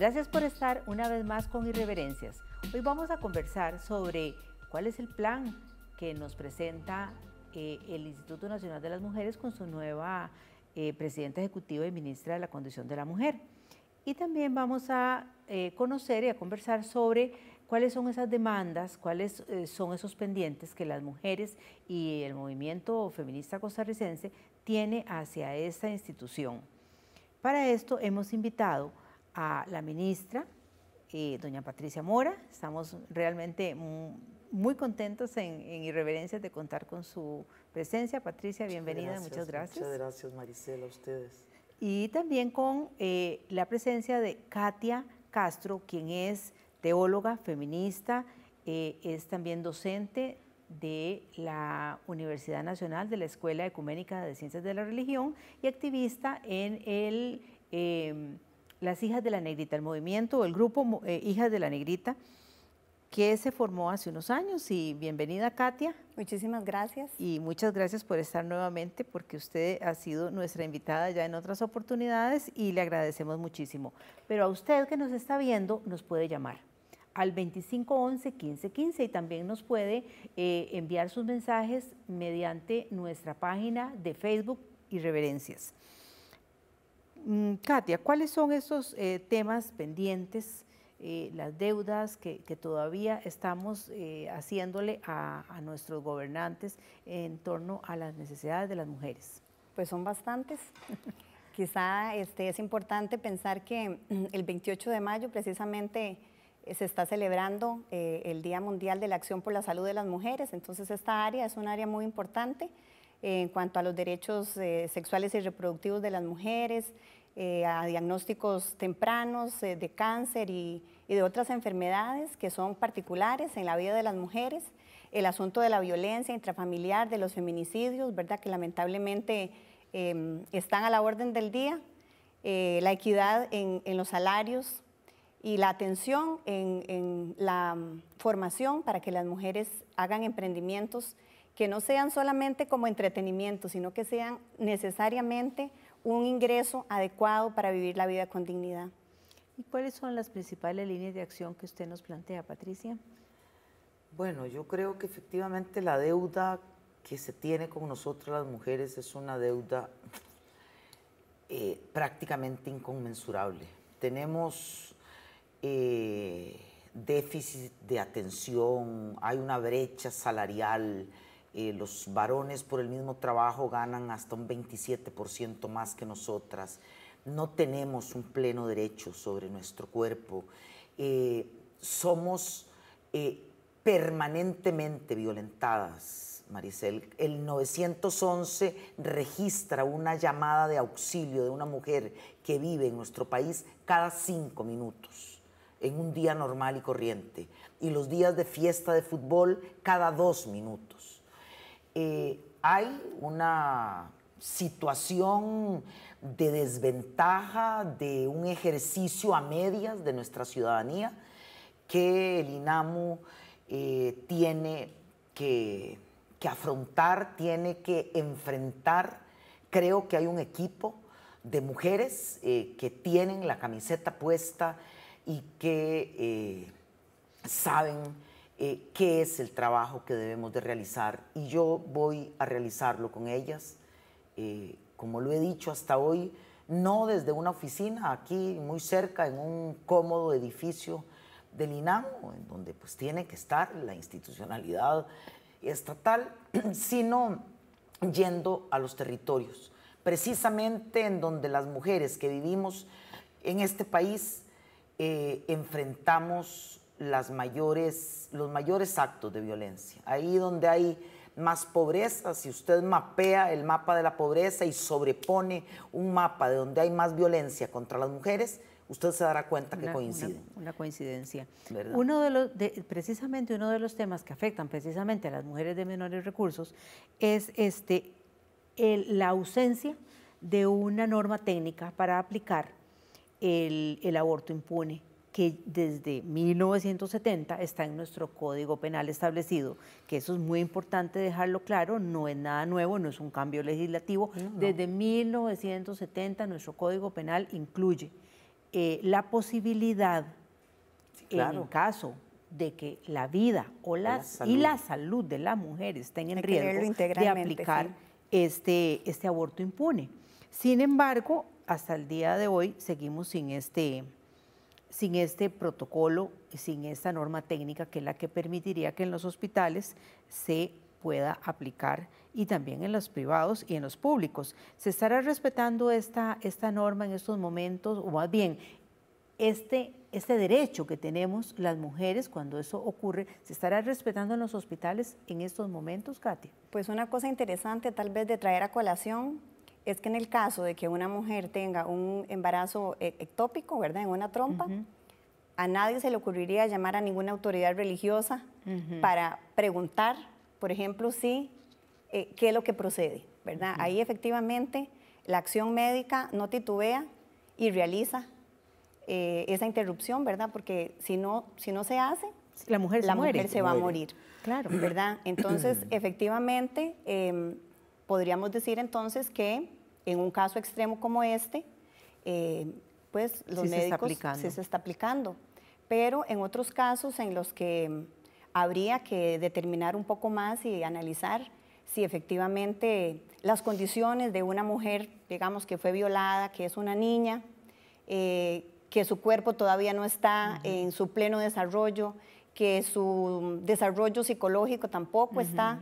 Gracias por estar una vez más con Irreverencias. Hoy vamos a conversar sobre cuál es el plan que nos presenta eh, el Instituto Nacional de las Mujeres con su nueva eh, presidenta ejecutiva y ministra de la Condición de la Mujer. Y también vamos a eh, conocer y a conversar sobre cuáles son esas demandas, cuáles son esos pendientes que las mujeres y el movimiento feminista costarricense tiene hacia esta institución. Para esto hemos invitado a la ministra, eh, doña Patricia Mora. Estamos realmente muy contentos en, irreverencia Irreverencias de contar con su presencia. Patricia, bienvenida, muchas gracias. Muchas gracias, Maricela, a ustedes. Y también con eh, la presencia de Katia Castro, quien es teóloga, feminista, eh, es también docente de la Universidad Nacional de la Escuela Ecuménica de Ciencias de la Religión y activista en el... Em, las Hijas de la Negrita, el movimiento o el grupo eh, Hijas de la Negrita, que se formó hace unos años. Y bienvenida, Katia. Muchísimas gracias. Y muchas gracias por estar nuevamente, porque usted ha sido nuestra invitada ya en otras oportunidades y le agradecemos muchísimo. Pero a usted que nos está viendo, nos puede llamar al 2511-1515 y también nos puede eh, enviar sus mensajes mediante nuestra página de Facebook y Reverencias. Mm, Katia, ¿cuáles son esos eh, temas pendientes, eh, las deudas que, todavía estamos eh, haciéndole a, nuestros gobernantes en torno a las necesidades de las mujeres? Pues son bastantes. Quizá este, es importante pensar que mm, el 28 de mayo precisamente se está celebrando el Día Mundial de la Acción por la Salud de las Mujeres, entonces esta área es un área muy importante en cuanto a los derechos eh, sexuales y reproductivos de las mujeres, eh, a diagnósticos tempranos eh, de cáncer y, de otras enfermedades que son particulares en la vida de las mujeres, el asunto de la violencia intrafamiliar, de los feminicidios, ¿verdad? que lamentablemente em, están a la orden del día, la equidad en, los salarios y la atención en la mm, formación para que las mujeres hagan emprendimientos que no sean solamente como entretenimiento, sino que sean necesariamente un ingreso adecuado para vivir la vida con dignidad. ¿Y cuáles son las principales líneas de acción que usted nos plantea, Patricia? Bueno, yo creo que efectivamente la deuda que se tiene con nosotros las mujeres es una deuda eh, prácticamente inconmensurable. Tenemos eh, déficit de atención, hay una brecha salarial, eh, los varones por el mismo trabajo ganan hasta un 27% más que nosotras. No tenemos un pleno derecho sobre nuestro cuerpo. Eh, somos eh, permanentemente violentadas, Maricel. El 911 registra una llamada de auxilio de una mujer que vive en nuestro país cada cinco minutos, en un día normal y corriente, y los días de fiesta de fútbol cada dos minutos. Eh, hay una situación de desventaja, de un ejercicio a medias de nuestra ciudadanía que el INAMU eh, tiene que, afrontar, tiene que enfrentar. Creo que hay un equipo de mujeres eh, que tienen la camiseta puesta y que saben eh, qué es el trabajo que debemos de realizar y yo voy a realizarlo con ellas. Eh, como lo he dicho hasta hoy, no desde una oficina, aquí muy cerca, en un cómodo edificio del INAMO, en donde pues tiene que estar la institucionalidad estatal, sino yendo a los territorios, precisamente en donde las mujeres que vivimos en este país eh, enfrentamos las mayores, los mayores actos de violencia. Ahí donde hay más pobreza, si usted mapea el mapa de la pobreza y sobrepone un mapa de donde hay más violencia contra las mujeres, usted se dará cuenta que coincide. Una, coincidencia. Uno de los, precisamente uno de los temas que afectan precisamente a las mujeres de menores recursos es este, la ausencia de una norma técnica para aplicar el aborto impune que desde 1970 está en nuestro Código Penal establecido, que eso es muy importante dejarlo claro, no es nada nuevo, no es un cambio legislativo. Desde 1970 nuestro Código Penal incluye eh, la posibilidad, en caso de que la vida o y la salud de las mujeres estén en riesgo de aplicar este, este aborto impune. Sin embargo, hasta el día de hoy seguimos sin este sin este protocolo, sin esta norma técnica que es la que permitiría que en los hospitales se pueda aplicar y también en los privados y en los públicos. ¿Se estará respetando esta, norma en estos momentos o más bien este, este derecho que tenemos las mujeres cuando eso ocurre, ¿se estará respetando en los hospitales en estos momentos, Katia? Pues una cosa interesante tal vez de traer a colación es que en el caso de que una mujer tenga un embarazo eh, ectópico, ¿verdad? En una trompa, a nadie se le ocurriría llamar a ninguna autoridad religiosa para preguntar, por ejemplo, si eh, qué es lo que procede, ¿verdad? Ahí efectivamente la acción médica no titubea y realiza eh, esa interrupción, ¿verdad? Porque si no, si no se hace, la mujer se, va a morir, claro, ¿verdad? Entonces, efectivamente, em, podríamos decir entonces que en un caso extremo como este, eh, pues los médicos se está aplicando. Pero en otros casos en los que mm, habría que determinar un poco más y analizar si efectivamente las condiciones de una mujer, digamos, que fue violada, que es una niña, eh, que su cuerpo todavía no está en su pleno desarrollo, que su desarrollo psicológico tampoco está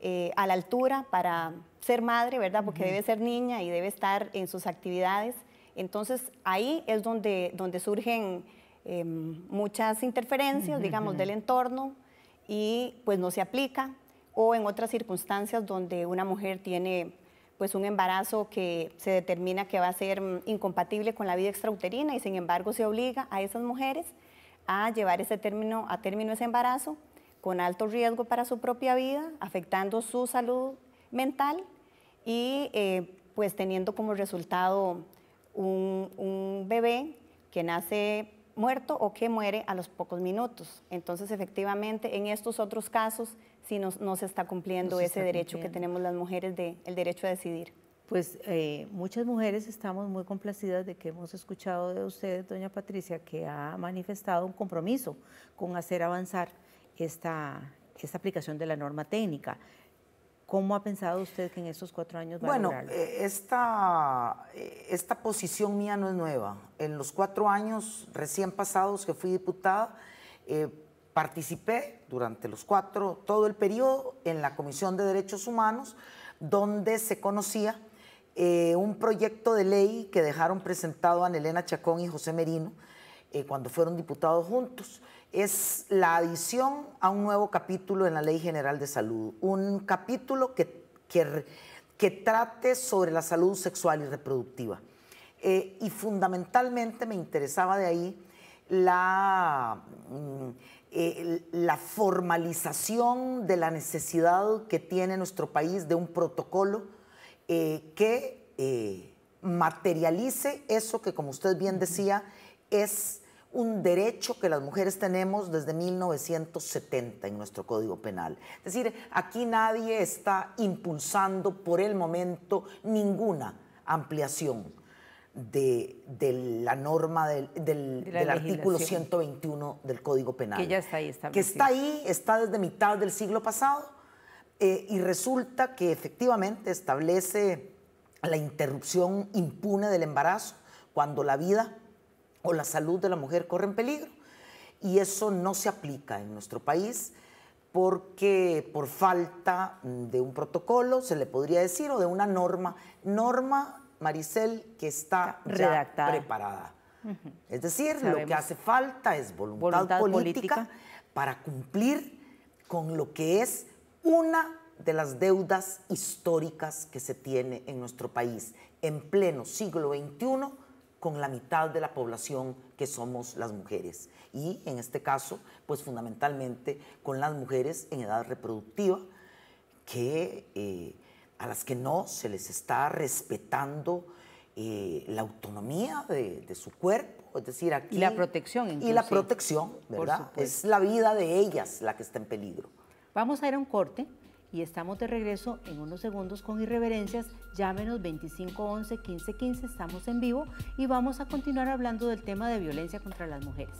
eh, a la altura para ser madre, ¿verdad? Porque debe ser niña y debe estar en sus actividades. Entonces ahí es donde, surgen em, muchas interferencias, digamos, del entorno y pues no se aplica. O en otras circunstancias donde una mujer tiene pues un embarazo que se determina que va a ser mm, incompatible con la vida extrauterina y sin embargo se obliga a esas mujeres a llevar ese término, a término ese embarazo con alto riesgo para su propia vida, afectando su salud mental y eh, pues teniendo como resultado un, bebé que nace muerto o que muere a los pocos minutos. Entonces, efectivamente, en estos otros casos, si no, se está cumpliendo ese derecho que tenemos las mujeres de el derecho a decidir pues eh, muchas mujeres estamos muy complacidas de que hemos escuchado de usted, doña Patricia, que ha manifestado un compromiso con hacer avanzar esta, aplicación de la norma técnica. ¿Cómo ha pensado usted que en estos cuatro años va bueno, Bueno, eh, eh, esta, posición mía no es nueva. En los cuatro años recién pasados que fui diputada, participé durante los cuatro, todo el periodo, en la Comisión de Derechos Humanos, donde se conocía eh, un proyecto de ley que dejaron presentado a Nelena Chacón y José Merino eh, cuando fueron diputados juntos. Es la adición a un nuevo capítulo en la Ley General de Salud, un capítulo que, que, trate sobre la salud sexual y reproductiva. Eh, y fundamentalmente me interesaba de ahí la, mm, la, formalización de la necesidad que tiene nuestro país de un protocolo eh, que eh, materialice eso que, como usted bien decía, es un derecho que las mujeres tenemos desde 1970 en nuestro Código Penal. Es decir, aquí nadie está impulsando por el momento ninguna ampliación de, la norma del, artículo 121 del Código Penal. Que ya está ahí está Que está ahí, está desde mitad del siglo pasado eh, y resulta que efectivamente establece la interrupción impune del embarazo cuando la vida o la salud de la mujer corre en peligro. Y eso no se aplica en nuestro país porque por falta de un protocolo, se le podría decir, o de una norma, norma, Maricel, que está Redactada. ya preparada. Es decir, lo que hace falta es voluntad, política para cumplir con lo que es una de las deudas históricas que se tiene en nuestro país en pleno siglo XXI con la mitad de la población que somos las mujeres. Y en este caso, pues fundamentalmente con las mujeres en edad reproductiva, que, eh, a las que no se les está respetando eh, la autonomía de, su cuerpo, es decir, la protección. Y la protección, ¿verdad? Es la vida de ellas la que está en peligro. Vamos a ir a un corte y estamos de regreso en unos segundos con irreverencias. Llámenos 2511 1515, estamos en vivo y vamos a continuar hablando del tema de violencia contra las mujeres.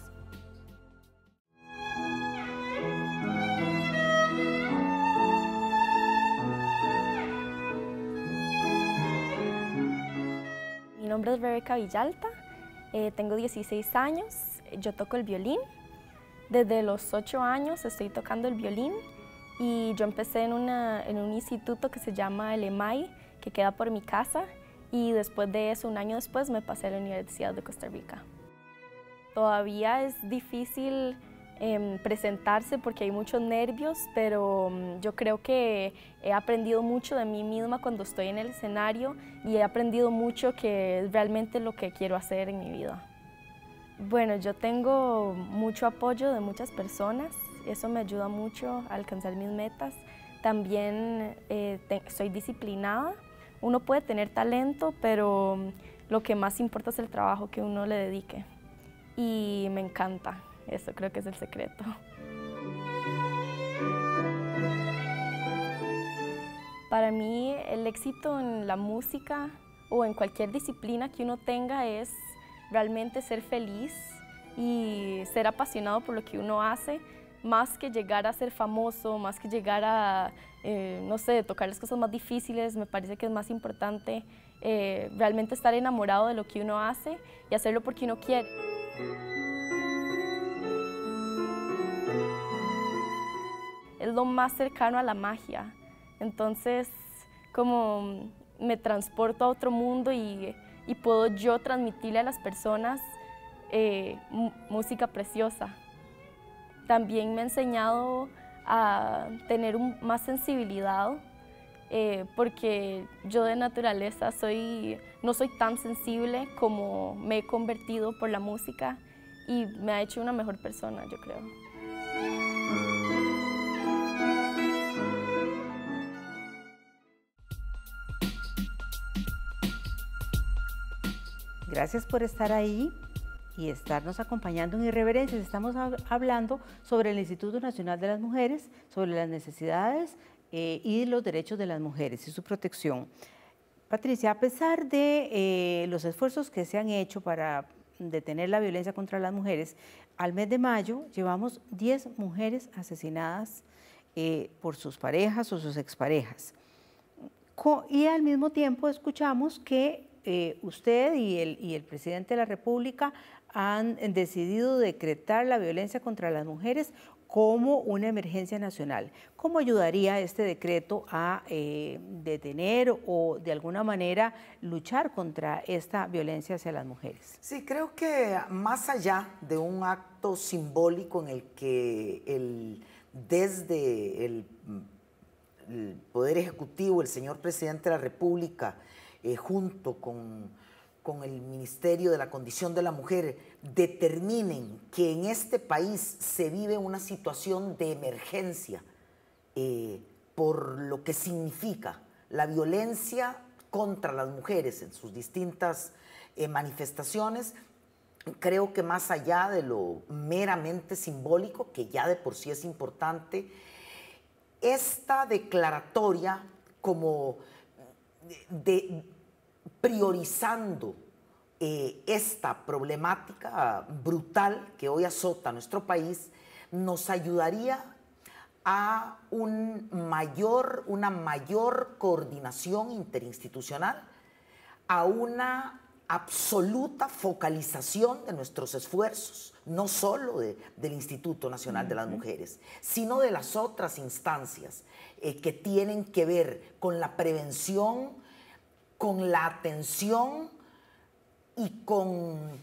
Mi nombre es Rebeca Villalta, eh, tengo 16 años, yo toco el violín. Desde los 8 años estoy tocando el violín y yo empecé en, en un instituto que se llama el EMAI, que queda por mi casa y después de eso, un año después, me pasé a la Universidad de Costa Rica. Todavía es difícil em, presentarse porque hay muchos nervios, pero mm, yo creo que he aprendido mucho de mí misma cuando estoy en el escenario y he aprendido mucho que es realmente lo que quiero hacer en mi vida. Bueno, yo tengo mucho apoyo de muchas personas, eso me ayuda mucho a alcanzar mis metas. También eh, soy disciplinada. Uno puede tener talento, pero mm, lo que más importa es el trabajo que uno le dedique. Y me encanta, eso creo que es el secreto. Para mí el éxito en la música o en cualquier disciplina que uno tenga es realmente ser feliz y ser apasionado por lo que uno hace más que llegar a ser famoso, más que llegar a, eh, no sé, tocar las cosas más difíciles, me parece que es más importante eh, realmente estar enamorado de lo que uno hace y hacerlo porque uno quiere. Es lo más cercano a la magia, entonces como me transporto a otro mundo y, puedo yo transmitirle a las personas eh, música preciosa. También me ha enseñado a tener más sensibilidad, eh, porque yo de naturaleza soy, no soy tan sensible como me he convertido por la música y me ha hecho una mejor persona, yo creo. Gracias por estar ahí y estarnos acompañando en Irreverencias. Estamos hablando sobre el Instituto Nacional de las Mujeres, sobre las necesidades eh, y los derechos de las mujeres y su protección. Patricia, a pesar de eh, los esfuerzos que se han hecho para detener la violencia contra las mujeres, al mes de mayo llevamos 10 mujeres asesinadas eh, por sus parejas o sus exparejas. y al mismo tiempo escuchamos que usted y el, y el, presidente de la República han decidido decretar la violencia contra las mujeres como una emergencia nacional. ¿Cómo ayudaría este decreto a eh, detener o de alguna manera luchar contra esta violencia hacia las mujeres? Sí, creo que más allá de un acto simbólico en el que el, desde el, Poder Ejecutivo, el señor presidente de la República, eh, junto con con el Ministerio de la Condición de la Mujer determinen que en este país se vive una situación de emergencia eh, por lo que significa la violencia contra las mujeres en sus distintas eh, manifestaciones, creo que más allá de lo meramente simbólico, que ya de por sí es importante, esta declaratoria como de priorizando eh, esta problemática brutal que hoy azota nuestro país, nos ayudaría a un mayor, una mayor coordinación interinstitucional, a una absoluta focalización de nuestros esfuerzos, no solo del Instituto Nacional de las Mujeres, sino de las otras instancias eh, que tienen que ver con la prevención con la atención y con,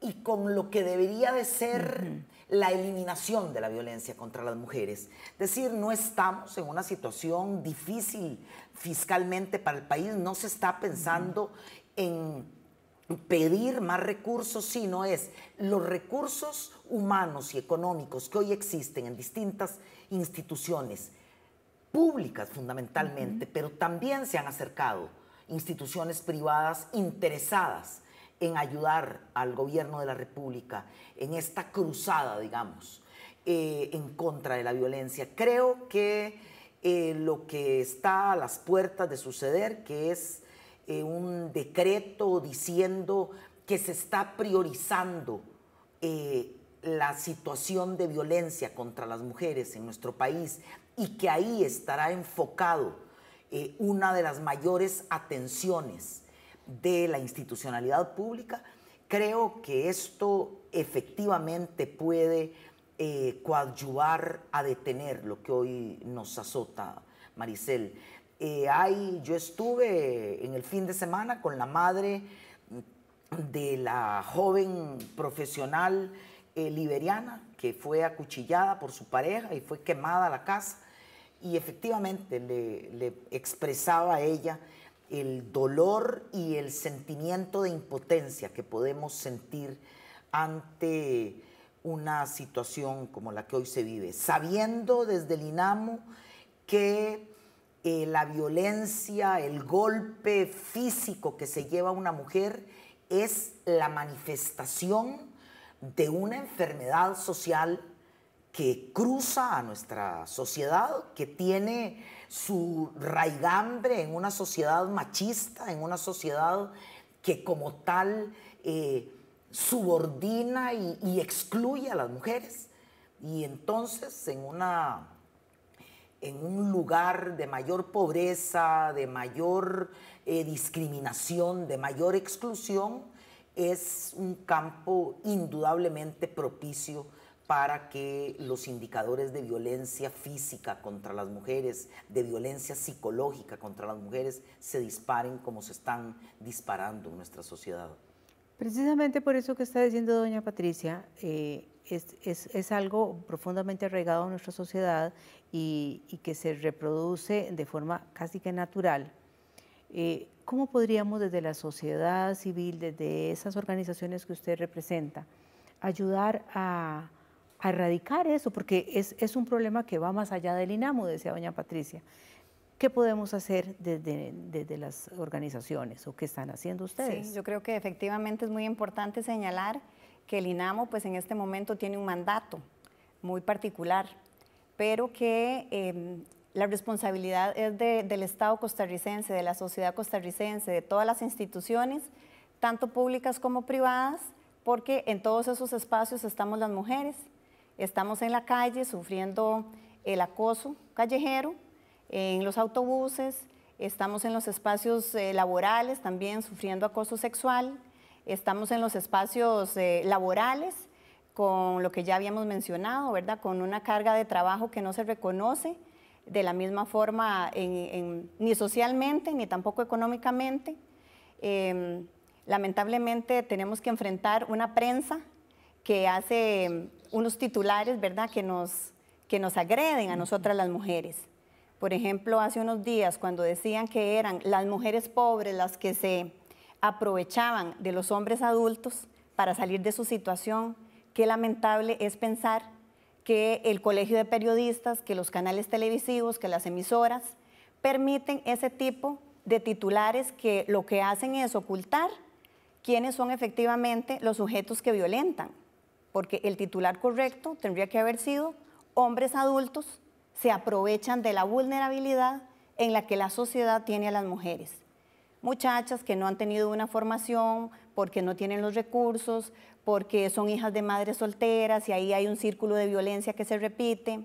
y con lo que debería de ser la eliminación de la violencia contra las mujeres. Es decir, no estamos en una situación difícil fiscalmente para el país, no se está pensando en pedir más recursos, sino es los recursos humanos y económicos que hoy existen en distintas instituciones, públicas fundamentalmente, pero también se han acercado instituciones privadas interesadas en ayudar al gobierno de la República en esta cruzada, digamos, eh, en contra de la violencia. Creo que eh, lo que está a las puertas de suceder, que es eh, un decreto diciendo que se está priorizando la situación de violencia contra las mujeres en nuestro país y que ahí estará enfocado eh, una de las mayores atenciones de la institucionalidad pública, creo que esto efectivamente puede eh, coadyuvar a detener lo que hoy nos azota, Maricel. Eh, yo estuve en el fin de semana con la madre de la joven profesional liberiana que fue acuchillada por su pareja y fue quemada la casa y efectivamente le, expresaba a ella el dolor y el sentimiento de impotencia que podemos sentir ante una situación como la que hoy se vive, sabiendo desde el INAMU que eh, la violencia, el golpe físico que se lleva una mujer es la manifestación de una enfermedad social que cruza a nuestra sociedad, que tiene su raigambre en una sociedad machista, en una sociedad que como tal eh, subordina y, excluye a las mujeres. Y entonces en, una, en un lugar de mayor pobreza, de mayor eh, discriminación, de mayor exclusión, es un campo indudablemente propicio para que los indicadores de violencia física contra las mujeres, de violencia psicológica contra las mujeres, se disparen como se están disparando en nuestra sociedad. Precisamente por eso que está diciendo doña Patricia, eh, es, es, es, algo profundamente arraigado en nuestra sociedad y, y, que se reproduce de forma casi que natural. Eh, ¿Cómo podríamos desde la sociedad civil, desde esas organizaciones que usted representa, ayudar a, a erradicar eso, porque es, es, un problema que va más allá del INAMO, decía doña Patricia. ¿Qué podemos hacer desde, desde las organizaciones o qué están haciendo ustedes? Sí, yo creo que efectivamente es muy importante señalar que el INAMO pues en este momento tiene un mandato muy particular, pero que em, la responsabilidad es de, del Estado costarricense, de la sociedad costarricense, de todas las instituciones, tanto públicas como privadas, porque en todos esos espacios estamos las mujeres estamos en la calle sufriendo el acoso callejero, en los autobuses, estamos en los espacios eh, laborales también sufriendo acoso sexual, estamos en los espacios eh, laborales con lo que ya habíamos mencionado, ¿verdad? Con una carga de trabajo que no se reconoce de la misma forma ni socialmente ni tampoco económicamente. Em, lamentablemente tenemos que enfrentar una prensa que hace unos titulares, ¿verdad?, que nos, que nos agreden a nosotras las mujeres. Por ejemplo, hace unos días cuando decían que eran las mujeres pobres las que se aprovechaban de los hombres adultos para salir de su situación, qué lamentable es pensar que el colegio de periodistas, que los canales televisivos, que las emisoras permiten ese tipo de titulares que lo que hacen es ocultar quiénes son efectivamente los sujetos que violentan porque el titular correcto tendría que haber sido hombres adultos se aprovechan de la vulnerabilidad en la que la sociedad tiene a las mujeres. Muchachas que no han tenido una formación porque no tienen los recursos, porque son hijas de madres solteras y ahí hay un círculo de violencia que se repite.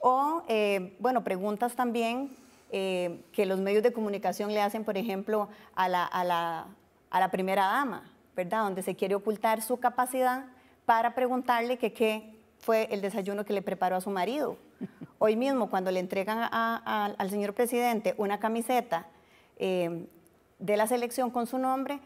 O, eh, bueno, preguntas también eh, que los medios de comunicación le hacen, por ejemplo, a la, a la primera dama, ¿verdad? Donde se quiere ocultar su capacidad para preguntarle que qué fue el desayuno que le preparó a su marido. Hoy mismo, cuando le entregan al señor presidente una camiseta eh, de la selección con su nombre,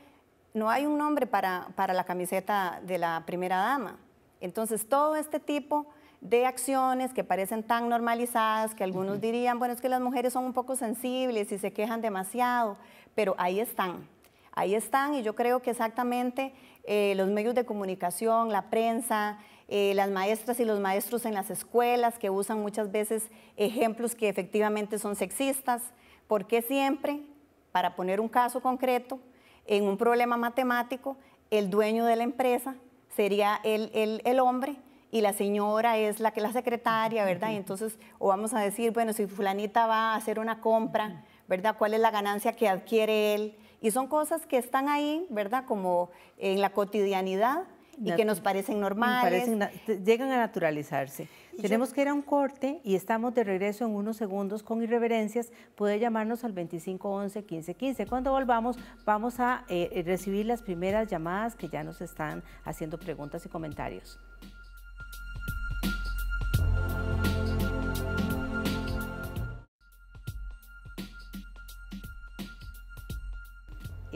no hay un nombre para, para la camiseta de la primera dama. Entonces, todo este tipo de acciones que parecen tan normalizadas, que algunos dirían, bueno, es que las mujeres son un poco sensibles y se quejan demasiado, pero ahí están, ahí están y yo creo que exactamente eh, los medios de comunicación, la prensa, eh, las maestras y los maestros en las escuelas que usan muchas veces ejemplos que efectivamente son sexistas. porque siempre, para poner un caso concreto, en un problema matemático, el dueño de la empresa sería el, hombre y la señora es la que la secretaria, ¿verdad? Y entonces, o vamos a decir, bueno, si fulanita va a hacer una compra, ¿verdad? ¿Cuál es la ganancia que adquiere él? Y son cosas que están ahí, ¿verdad? Como en la cotidianidad y que nos parecen normales. llegan a naturalizarse. Tenemos que ir a un corte y estamos de regreso en unos segundos con irreverencias. Puede llamarnos al 2511 1515. Cuando volvamos, vamos a eh, eh, recibir las primeras llamadas que ya nos están haciendo preguntas y comentarios.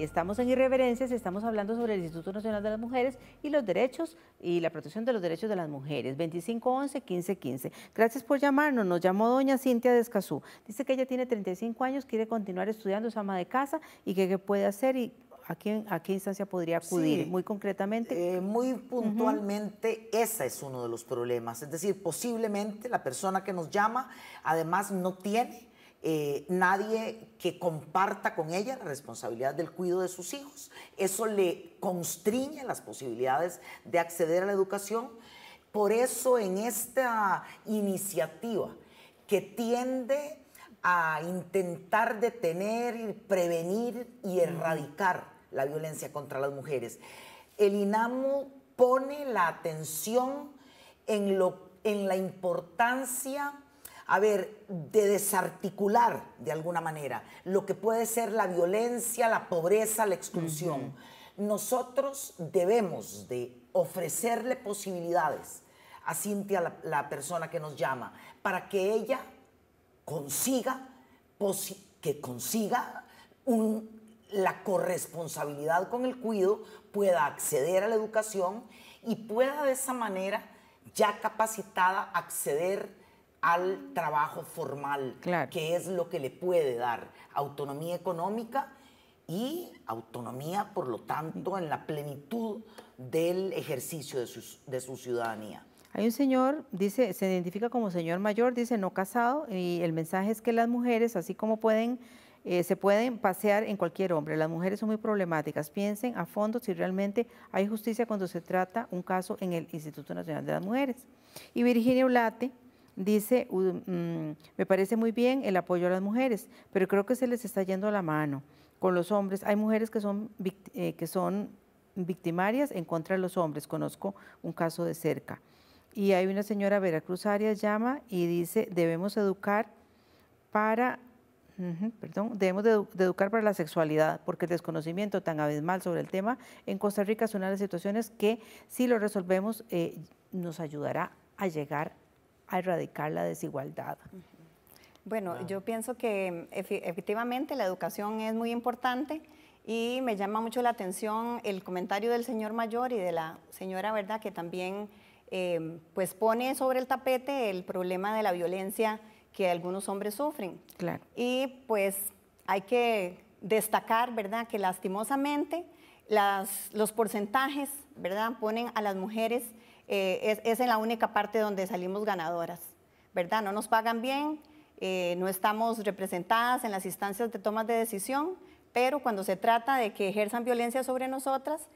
estamos en Irreverencias, estamos hablando sobre el Instituto Nacional de las Mujeres y los derechos y la protección de los derechos de las mujeres. 2511-1515. Gracias por llamarnos. Nos llamó doña Cintia Descazú, Dice que ella tiene 35 años, quiere continuar estudiando, es ama de casa y que qué puede hacer y a, quién, a qué instancia podría acudir muy concretamente. Eh, muy puntualmente, ese es uno de los problemas. Es decir, posiblemente la persona que nos llama además no tiene eh, nadie que comparta con ella la responsabilidad del cuidado de sus hijos. Eso le constriñe las posibilidades de acceder a la educación. Por eso en esta iniciativa que tiende a intentar detener, prevenir y erradicar la violencia contra las mujeres, el INAMU pone la atención en, lo, en la importancia a ver, de desarticular de alguna manera lo que puede ser la violencia, la pobreza, la exclusión. Nosotros debemos de ofrecerle posibilidades a Cintia, la, persona que nos llama, para que ella consiga, que consiga la corresponsabilidad con el cuido, pueda acceder a la educación y pueda de esa manera, ya capacitada, acceder al trabajo formal, que es lo que le puede dar autonomía económica y autonomía, por lo tanto, en la plenitud del ejercicio de su, de su ciudadanía. Hay un señor, dice, se identifica como señor mayor, dice no casado, y el mensaje es que las mujeres, así como pueden, eh, se pueden pasear en cualquier hombre. Las mujeres son muy problemáticas. Piensen a fondo si realmente hay justicia cuando se trata un caso en el Instituto Nacional de las Mujeres. Y Virginia Ulate dice, mm, me parece muy bien el apoyo a las mujeres, pero creo que se les está yendo a la mano con los hombres. Hay mujeres que son, eh, que son victimarias en contra de los hombres, conozco un caso de cerca. Y hay una señora Veracruz Arias llama y dice, debemos educar para perdón, debemos de, educar para la sexualidad, porque el desconocimiento tan abismal sobre el tema en Costa Rica es una de las situaciones que si lo resolvemos eh, nos ayudará a llegar a erradicar la desigualdad. Bueno, yo pienso que efectivamente la educación es muy importante y me llama mucho la atención el comentario del señor mayor y de la señora, ¿verdad?, que también em, pues pone sobre el tapete el problema de la violencia que algunos hombres sufren. Claro. Y pues hay que destacar, ¿verdad?, que lastimosamente los porcentajes, ¿verdad?, ponen a las mujeres eh, es, en la única parte donde salimos ganadoras, ¿verdad? No nos pagan bien, eh, no estamos representadas en las instancias de tomas de decisión, pero cuando se trata de que ejerzan violencia sobre nosotras,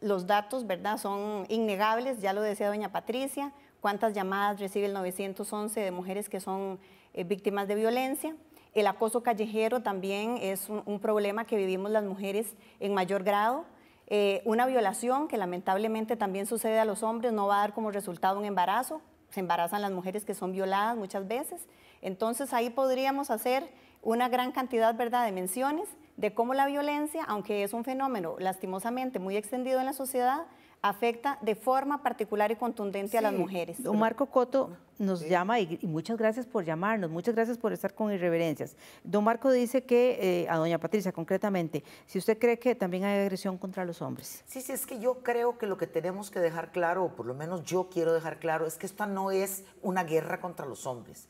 los datos, ¿verdad?, son innegables, ya lo decía doña Patricia, cuántas llamadas recibe el 911 de mujeres que son eh, víctimas de violencia. El acoso callejero también es un problema que vivimos las mujeres en mayor grado. Eh, una violación que lamentablemente también sucede a los hombres no va a dar como resultado un embarazo. Se embarazan las mujeres que son violadas muchas veces. Entonces ahí podríamos hacer una gran cantidad ¿verdad? de menciones de cómo la violencia, aunque es un fenómeno lastimosamente muy extendido en la sociedad, afecta de forma particular y contundente a las mujeres. Don Marco Coto nos llama y, muchas gracias por llamarnos, muchas gracias por estar con irreverencias. Don Marco dice que, eh, a doña Patricia concretamente, si usted cree que también hay agresión contra los hombres. Sí, sí, es que yo creo que lo que tenemos que dejar claro, o por lo menos yo quiero dejar claro, es que esta no es una guerra contra los hombres.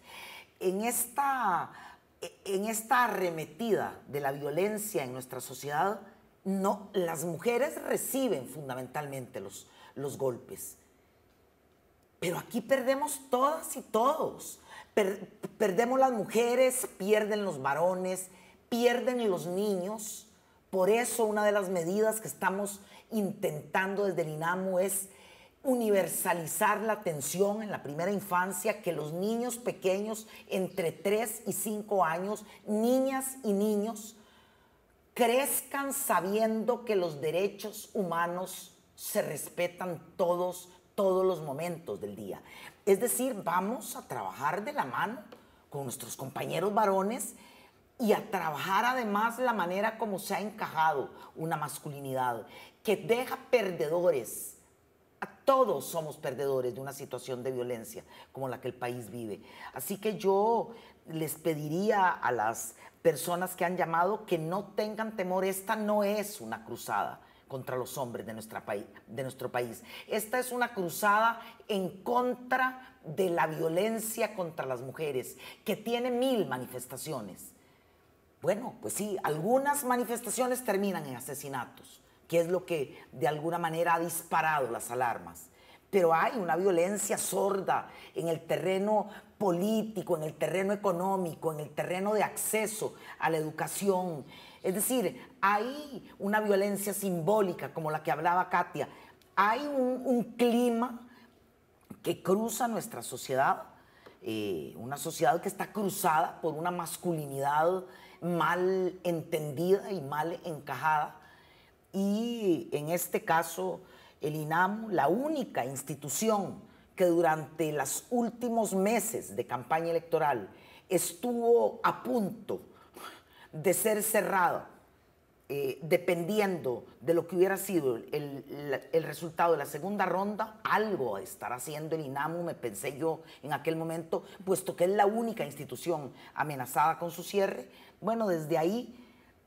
En esta, e, en esta arremetida de la violencia en nuestra sociedad, no, las mujeres reciben fundamentalmente los, golpes. Pero aquí perdemos todas y todos. perdemos las mujeres, pierden los varones, pierden los niños. Por eso una de las medidas que estamos intentando desde el INAMU es universalizar la atención en la primera infancia, que los niños pequeños entre 3 y 5 años, niñas y niños, crezcan sabiendo que los derechos humanos se respetan todos, todos los momentos del día. Es decir, vamos a trabajar de la mano con nuestros compañeros varones y a trabajar además la manera como se ha encajado una masculinidad que deja perdedores. todos somos perdedores de una situación de violencia como la que el país vive. Así que yo les pediría a las personas que han llamado que no tengan temor, esta no es una cruzada contra los hombres de, nuestro país. Esta es una cruzada en contra de la violencia contra las mujeres, que tiene mil manifestaciones. Bueno, pues sí, algunas manifestaciones terminan en asesinatos, que es lo que de alguna manera ha disparado las alarmas pero hay una violencia sorda en el terreno político, en el terreno económico, en el terreno de acceso a la educación. Es decir, hay una violencia simbólica como la que hablaba Katia. Hay un, clima que cruza nuestra sociedad, eh, una sociedad que está cruzada por una masculinidad mal entendida y mal encajada. Y en este caso, el INAMU, la única institución que durante los últimos meses de campaña electoral estuvo a punto de ser cerrada, eh, dependiendo de lo que hubiera sido el, resultado de la segunda ronda, algo estará haciendo el INAMU, me pensé yo en aquel momento, puesto que es la única institución amenazada con su cierre. Bueno, desde ahí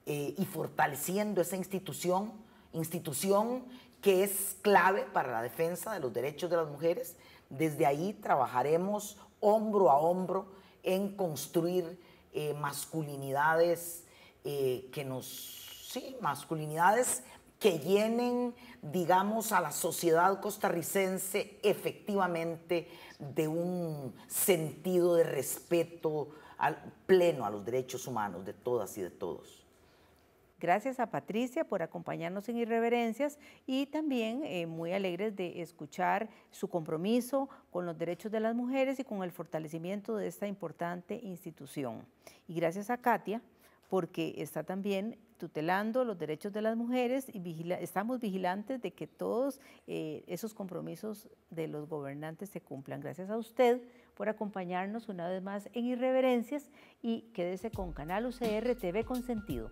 eh, y fortaleciendo esa institución, institución que es clave para la defensa de los derechos de las mujeres. Desde ahí trabajaremos hombro a hombro en construir eh, masculinidades eh, que nos, sí, masculinidades que llenen, digamos, a la sociedad costarricense efectivamente de un sentido de respeto pleno a los derechos humanos de todas y de todos. Gracias a Patricia por acompañarnos en Irreverencias y también eh, muy alegres de escuchar su compromiso con los derechos de las mujeres y con el fortalecimiento de esta importante institución. Y gracias a Katia porque está también tutelando los derechos de las mujeres y estamos vigilantes de que todos eh, esos compromisos de los gobernantes se cumplan. Gracias a usted por acompañarnos una vez más en Irreverencias y quédese con Canal UCR TV Consentido.